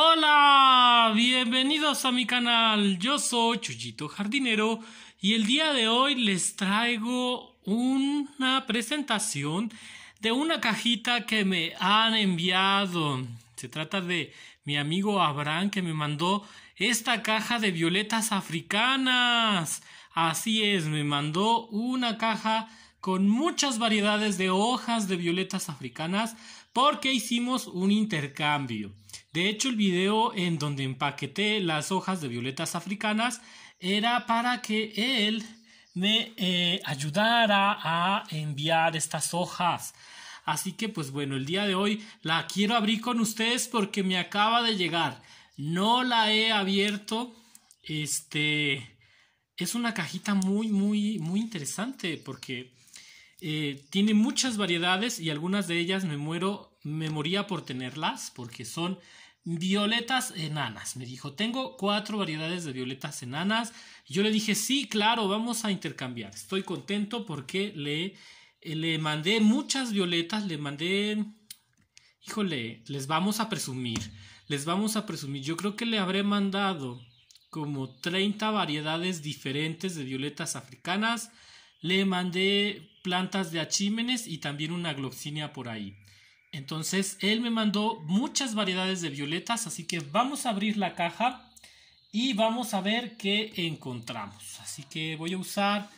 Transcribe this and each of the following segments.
Hola, bienvenidos a mi canal. Yo soy Chuyito Jardinero y el día de hoy les traigo una presentación de una cajita que me han enviado. Se trata de mi amigo Abraham que me mandó esta caja de violetas africanas. Así es, me mandó una caja con muchas variedades de hojas de violetas africanas porque hicimos un intercambio. De hecho, el video en donde empaqueté las hojas de violetas africanas era para que él me eh, ayudara a enviar estas hojas. Así que pues bueno, el día de hoy la quiero abrir con ustedes porque me acaba de llegar. No la he abierto. Este es una cajita muy, muy, muy interesante porque eh, tiene muchas variedades y algunas de ellas me muero me moría por tenerlas porque son violetas enanas. Me dijo, tengo cuatro variedades de violetas enanas. Yo le dije, sí, claro, vamos a intercambiar. Estoy contento porque le, eh, le mandé muchas violetas, le mandé, híjole, les vamos a presumir, les vamos a presumir. Yo creo que le habré mandado como 30 variedades diferentes de violetas africanas. Le mandé plantas de achímenes y también una gloxinia por ahí. Entonces, él me mandó muchas variedades de violetas, así que vamos a abrir la caja y vamos a ver qué encontramos. Así que voy a usar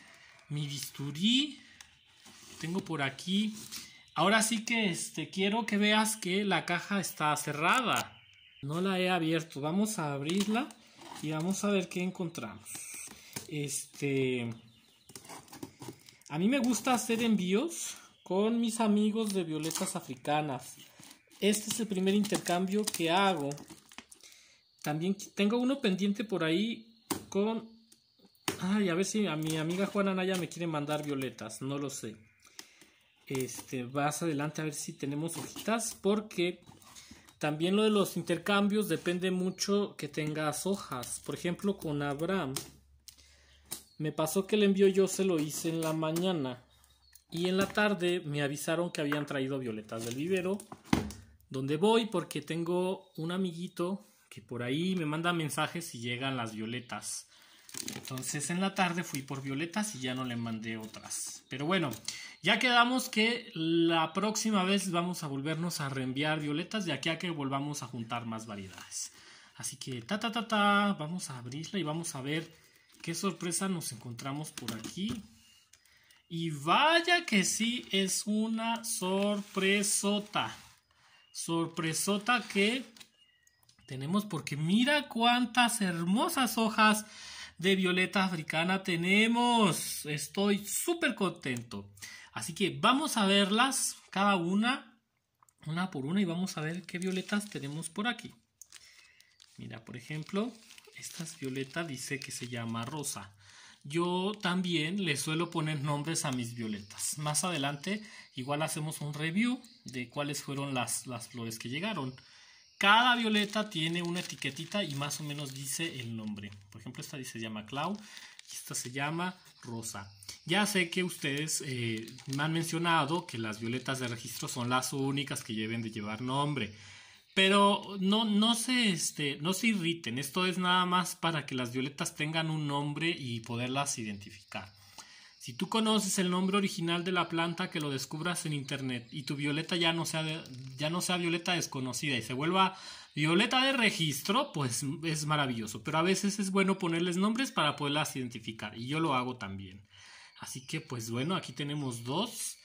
mi bisturí. Tengo por aquí. Ahora sí que este, quiero que veas que la caja está cerrada. No la he abierto. Vamos a abrirla y vamos a ver qué encontramos. Este... A mí me gusta hacer envíos con mis amigos de Violetas Africanas. Este es el primer intercambio que hago. También tengo uno pendiente por ahí con... Ay, a ver si a mi amiga Juana Naya me quiere mandar violetas, no lo sé. Este, vas adelante a ver si tenemos hojitas, porque también lo de los intercambios depende mucho que tengas hojas. Por ejemplo, con Abraham, me pasó que el envío yo se lo hice en la mañana y en la tarde me avisaron que habían traído violetas del vivero, donde voy porque tengo un amiguito que por ahí me manda mensajes y llegan las violetas. Entonces en la tarde fui por violetas y ya no le mandé otras. Pero bueno, ya quedamos que la próxima vez vamos a volvernos a reenviar violetas de aquí a que volvamos a juntar más variedades. Así que ta ta ta ta, vamos a abrirla y vamos a ver qué sorpresa nos encontramos por aquí. Y vaya que sí es una sorpresota. Sorpresota que tenemos porque mira cuántas hermosas hojas de violeta africana tenemos. Estoy súper contento. Así que vamos a verlas cada una, una por una y vamos a ver qué violetas tenemos por aquí. Mira, por ejemplo, esta violeta dice que se llama rosa yo también le suelo poner nombres a mis violetas. Más adelante igual hacemos un review de cuáles fueron las, las flores que llegaron. Cada violeta tiene una etiquetita y más o menos dice el nombre. Por ejemplo, esta se llama Clau y esta se llama Rosa. Ya sé que ustedes eh, me han mencionado que las violetas de registro son las únicas que deben de llevar nombre. Pero no, no se este, no se irriten, esto es nada más para que las violetas tengan un nombre y poderlas identificar. Si tú conoces el nombre original de la planta que lo descubras en internet y tu violeta ya no sea, ya no sea violeta desconocida y se vuelva violeta de registro, pues es maravilloso. Pero a veces es bueno ponerles nombres para poderlas identificar y yo lo hago también. Así que pues bueno, aquí tenemos dos.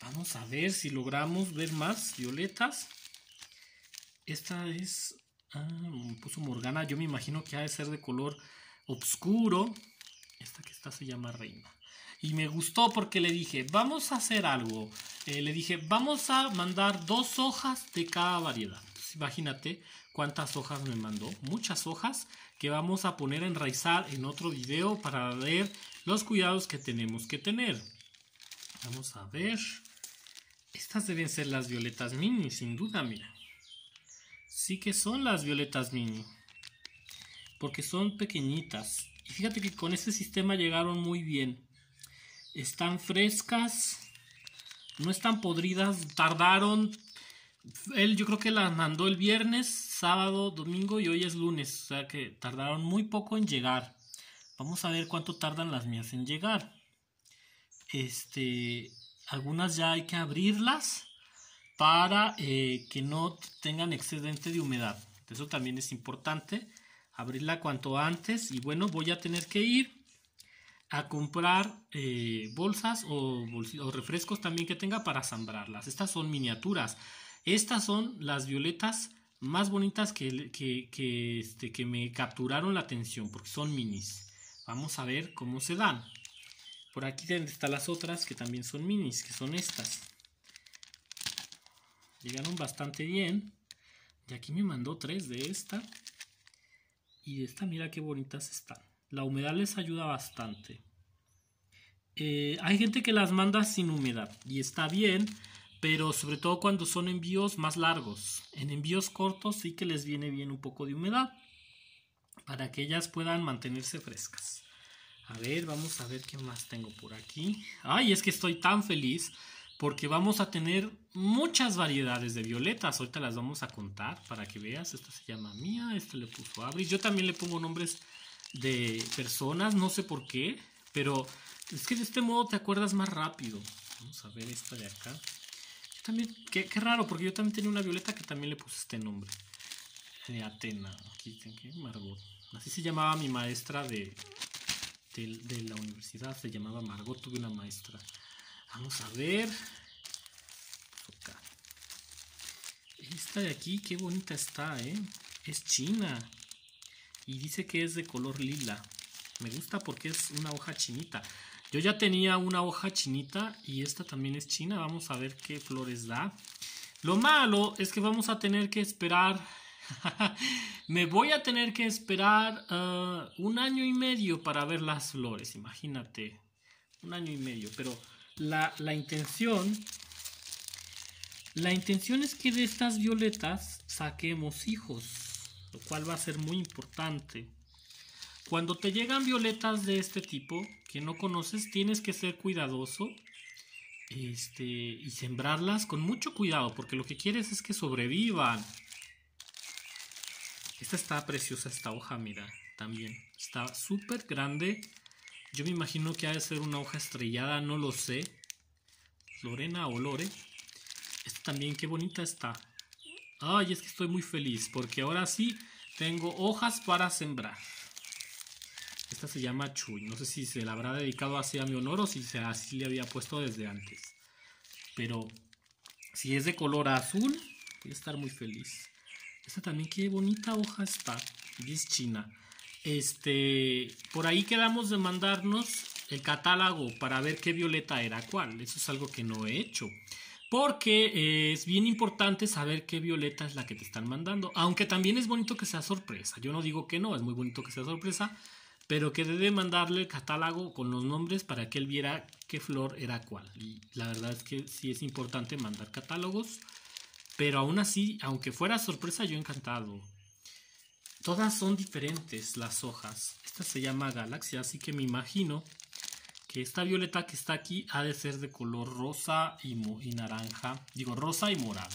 Vamos a ver si logramos ver más violetas. Esta es... Ah, me puso Morgana. Yo me imagino que ha de ser de color oscuro. Esta que está se llama Reina. Y me gustó porque le dije, vamos a hacer algo. Eh, le dije, vamos a mandar dos hojas de cada variedad. imagínate cuántas hojas me mandó. Muchas hojas que vamos a poner a enraizar en otro video para ver los cuidados que tenemos que tener. Vamos a ver. Estas deben ser las violetas mini, sin duda, mira sí que son las violetas mini. Porque son pequeñitas. Y fíjate que con este sistema llegaron muy bien. Están frescas. No están podridas. Tardaron. Él yo creo que las mandó el viernes, sábado, domingo y hoy es lunes. O sea que tardaron muy poco en llegar. Vamos a ver cuánto tardan las mías en llegar. Este, algunas ya hay que abrirlas para eh, que no tengan excedente de humedad. Eso también es importante, abrirla cuanto antes y bueno, voy a tener que ir a comprar eh, bolsas o, refrescos también que tenga para sembrarlas. Estas son miniaturas. Estas son las violetas más bonitas que, que, este, que me capturaron la atención porque son minis. Vamos a ver cómo se dan. Por aquí están las otras que también son minis, que son estas. Llegaron bastante bien. Y aquí me mandó tres de esta. Y esta, mira qué bonitas están. La humedad les ayuda bastante. Eh, hay gente que las manda sin humedad y está bien, pero sobre todo cuando son envíos más largos. En envíos cortos sí que les viene bien un poco de humedad para que ellas puedan mantenerse frescas. A ver, vamos a ver qué más tengo por aquí. Ay, es que estoy tan feliz porque vamos a tener muchas variedades de violetas. Ahorita las vamos a contar para que veas. Esta se llama Mía, esta le puso Abri. Yo también le pongo nombres de personas, no sé por qué, pero es que de este modo te acuerdas más rápido. Vamos a ver esta de acá. también, qué, raro, porque yo también tenía una violeta que también le puse este nombre. De Atena, aquí, tengo Margot. Así se llamaba mi maestra de, de, de la universidad, se llamaba Margot, tuve una maestra Vamos a ver. Esta de aquí, qué bonita está, ¿eh? Es china. Y dice que es de color lila. Me gusta porque es una hoja chinita. Yo ya tenía una hoja chinita y esta también es china. Vamos a ver qué flores da. Lo malo es que vamos a tener que esperar... me voy a tener que esperar eh, un año y medio para ver las flores, imagínate. Un año y medio, pero la, intención, la intención es que de estas violetas saquemos hijos, lo cual va a ser muy importante. Cuando te llegan violetas de este tipo que no conoces, tienes que ser cuidadoso este, y sembrarlas con mucho cuidado, porque lo que quieres es que sobrevivan. Esta está preciosa, esta hoja, mira, también. Está súper grande yo me imagino que ha de ser una hoja estrellada, no lo sé. Lorena o Lore. Esta también, qué bonita está. Ay, es que estoy muy feliz porque ahora sí tengo hojas para sembrar. Esta se llama Chuy. No sé si se la habrá dedicado así a mi honor o si así le había puesto desde antes. Pero si es de color azul, voy a estar muy feliz. Esta también, qué bonita hoja está. Y es china. Este, por ahí quedamos de mandarnos el catálogo para ver qué violeta era cuál. Eso es algo que no he hecho. Porque eh, es bien importante saber qué violeta es la que te están mandando. Aunque también es bonito que sea sorpresa. Yo no digo que no, es muy bonito que sea sorpresa. Pero que debe mandarle el catálogo con los nombres para que él viera qué flor era cuál. Y la verdad es que sí es importante mandar catálogos. Pero aún así, aunque fuera sorpresa, yo encantado. Todas son diferentes las hojas. Esta se llama galaxia, así que me imagino que esta violeta que está aquí ha de ser de color rosa y, y naranja, digo rosa y morado.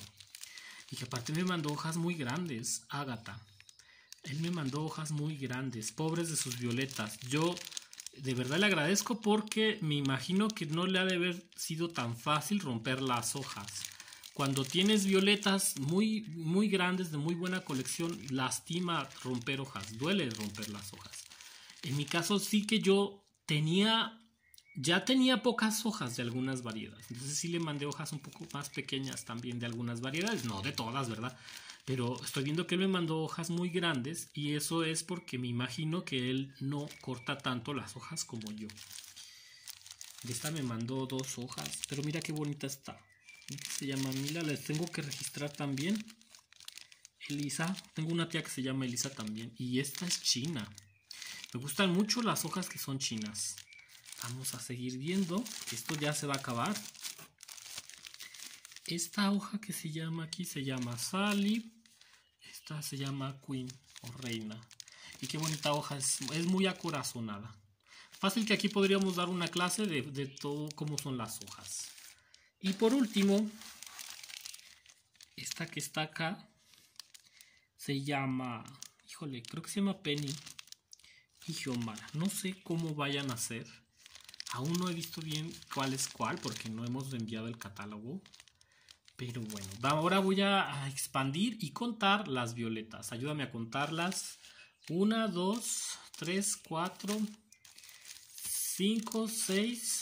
Y que aparte me mandó hojas muy grandes, Ágata. Él me mandó hojas muy grandes, pobres de sus violetas. Yo de verdad le agradezco porque me imagino que no le ha de haber sido tan fácil romper las hojas. Cuando tienes violetas muy, muy grandes, de muy buena colección, lastima romper hojas, duele romper las hojas. En mi caso sí que yo tenía, ya tenía pocas hojas de algunas variedades. Entonces sí le mandé hojas un poco más pequeñas también de algunas variedades, no de todas, ¿verdad? Pero estoy viendo que él me mandó hojas muy grandes y eso es porque me imagino que él no corta tanto las hojas como yo. esta me mandó dos hojas, pero mira qué bonita está se llama Mila, les tengo que registrar también. Elisa, tengo una tía que se llama Elisa también. Y esta es china. Me gustan mucho las hojas que son chinas. Vamos a seguir viendo. Esto ya se va a acabar. Esta hoja que se llama aquí se llama Sally. Esta se llama Queen o Reina. Y qué bonita hoja. Es, es muy acorazonada. Fácil que aquí podríamos dar una clase de, de todo cómo son las hojas. Y por último, esta que está acá se llama, híjole, creo que se llama Penny y Giomara. No sé cómo vayan a ser. Aún no he visto bien cuál es cuál porque no hemos enviado el catálogo. Pero bueno, ahora voy a expandir y contar las violetas. Ayúdame a contarlas. 1, 2, 3, 4, 5, 6,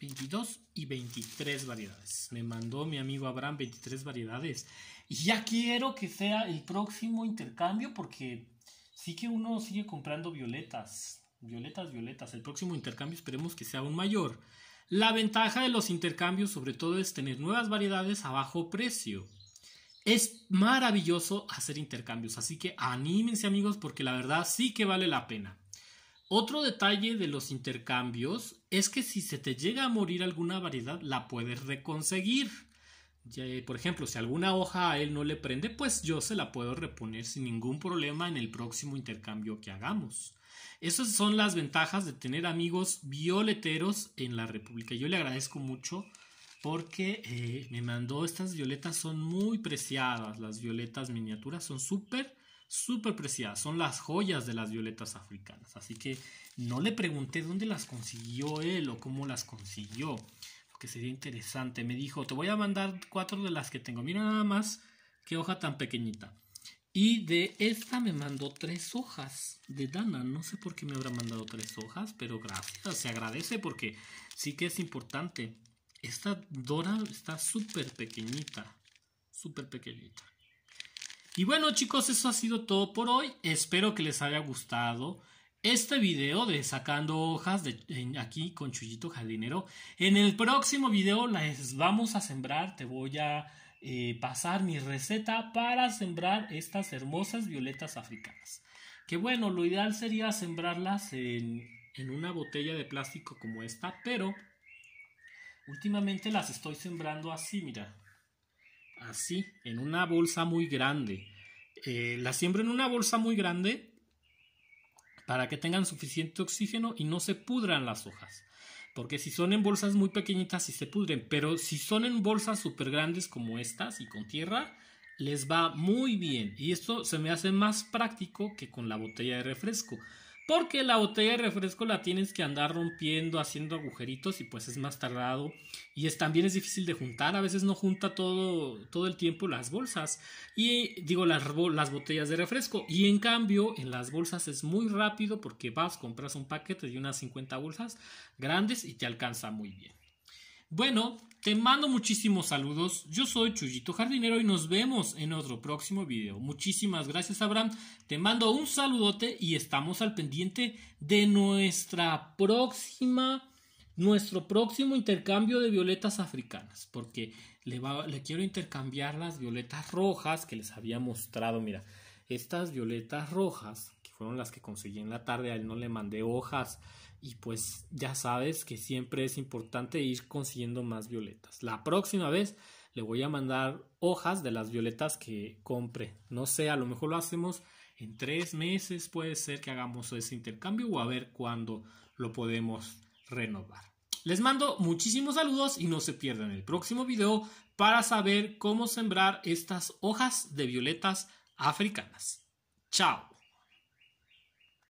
22 y 23 variedades. Me mandó mi amigo Abraham 23 variedades. Y ya quiero que sea el próximo intercambio porque sí que uno sigue comprando violetas. Violetas, violetas. El próximo intercambio esperemos que sea aún mayor. La ventaja de los intercambios sobre todo es tener nuevas variedades a bajo precio. Es maravilloso hacer intercambios, así que anímense amigos porque la verdad sí que vale la pena. Otro detalle de los intercambios es que si se te llega a morir alguna variedad, la puedes reconseguir. Eh, por ejemplo, si alguna hoja a él no le prende, pues yo se la puedo reponer sin ningún problema en el próximo intercambio que hagamos. Esas son las ventajas de tener amigos violeteros en la República. Yo le agradezco mucho porque eh, me mandó estas violetas, son muy preciadas. Las violetas miniaturas son súper súper preciadas, son las joyas de las violetas africanas. Así que no le pregunté dónde las consiguió él o cómo las consiguió, Porque sería interesante. Me dijo, te voy a mandar cuatro de las que tengo. Mira nada más qué hoja tan pequeñita. Y de esta me mandó tres hojas de Dana. No sé por qué me habrá mandado tres hojas, pero gracias, se agradece porque sí que es importante. Esta Dora está súper pequeñita, súper pequeñita. Y bueno chicos, eso ha sido todo por hoy. Espero que les haya gustado este video de sacando hojas de, aquí con Chuyito Jardinero. En el próximo video las vamos a sembrar. Te voy a eh, pasar mi receta para sembrar estas hermosas violetas africanas. Que bueno, lo ideal sería sembrarlas en una botella de plástico como esta, pero últimamente las estoy sembrando así, mira así, en una bolsa muy grande. Eh, la siembro en una bolsa muy grande para que tengan suficiente oxígeno y no se pudran las hojas. Porque si son en bolsas muy pequeñitas, sí se pudren. Pero si son en bolsas súper grandes como estas y con tierra, les va muy bien. Y esto se me hace más práctico que con la botella de refresco. Porque la botella de refresco la tienes que andar rompiendo, haciendo agujeritos y pues es más tardado. Y también es difícil de juntar, a veces no junta todo, todo el tiempo las bolsas. Y digo las, las botellas de refresco. Y en cambio en las bolsas es muy rápido porque vas, compras un paquete de unas 50 bolsas grandes y te alcanza muy bien. Bueno, te mando muchísimos saludos. Yo soy Chuyito Jardinero y nos vemos en otro próximo video. Muchísimas gracias, Abraham. Te mando un saludote y estamos al pendiente de nuestra próxima, nuestro próximo intercambio de violetas africanas, porque le, le quiero intercambiar las violetas rojas que les había mostrado. Mira, estas violetas rojas, que fueron las que conseguí en la tarde, a él no le mandé hojas y pues ya sabes que siempre es importante ir consiguiendo más violetas. La próxima vez le voy a mandar hojas de las violetas que compre. No sé, a lo mejor lo hacemos en tres meses, puede ser que hagamos ese intercambio o a ver cuándo lo podemos renovar. Les mando muchísimos saludos y no se pierdan el próximo video para saber cómo sembrar estas hojas de violetas africanas. Chao.